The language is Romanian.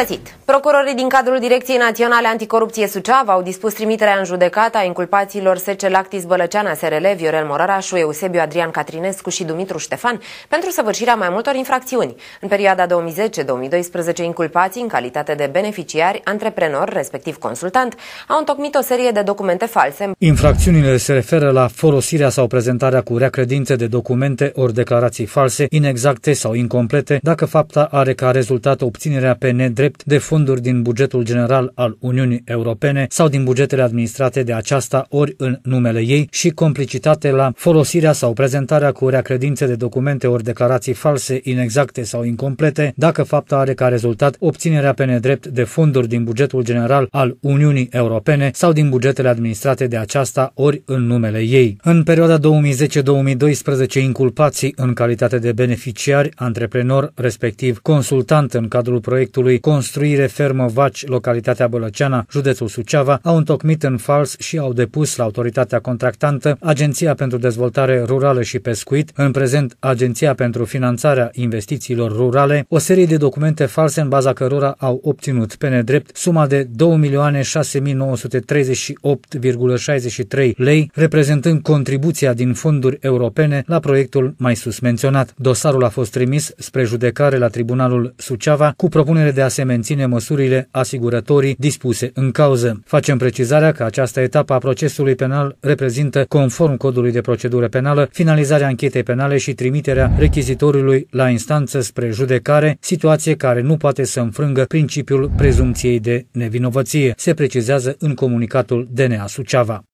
găsit! Procurorii din cadrul Direcției Naționale Anticorupție Suceava au dispus trimiterea în judecată a inculpațiilor Sece Lactis Bălăceana SRL, Viorel Morarașu, Eusebiu Adrian Catrinescu și Dumitru Ștefan pentru săvârșirea mai multor infracțiuni. În perioada 2010-2012, inculpații în calitate de beneficiari, antreprenor, respectiv consultant, au întocmit o serie de documente false. Infracțiunile se referă la folosirea sau prezentarea cu rea credințe de documente ori declarații false, inexacte sau incomplete, dacă fapta are ca rezultat obținerea pe nedrept drept de fonduri din bugetul general al Uniunii Europene sau din bugetele administrate de aceasta ori în numele ei și complicitate la folosirea sau prezentarea cu rea credințe de documente ori declarații false, inexacte sau incomplete, dacă fapta are ca rezultat obținerea pe nedrept de fonduri din bugetul general al Uniunii Europene sau din bugetele administrate de aceasta ori în numele ei. În perioada 2010-2012, inculpații în calitate de beneficiari, antreprenor, respectiv consultant în cadrul proiectului Construire Fermă Vaci, localitatea Bălăceana, județul Suceava, au întocmit în fals și au depus la autoritatea contractantă Agenția pentru Dezvoltare Rurală și Pescuit, în prezent Agenția pentru Finanțarea Investițiilor Rurale, o serie de documente false în baza cărora au obținut pe nedrept suma de 2.6938,63 lei, reprezentând contribuția din fonduri europene la proiectul mai sus menționat. Dosarul a fost trimis spre judecare la Tribunalul Suceava cu propunere de asemenea menține măsurile asigurătorii dispuse în cauză. Facem precizarea că această etapă a procesului penal reprezintă, conform codului de procedură penală, finalizarea anchetei penale și trimiterea rechizitorului la instanță spre judecare, situație care nu poate să înfrângă principiul prezumției de nevinovăție, se precizează în comunicatul DNA Suceava.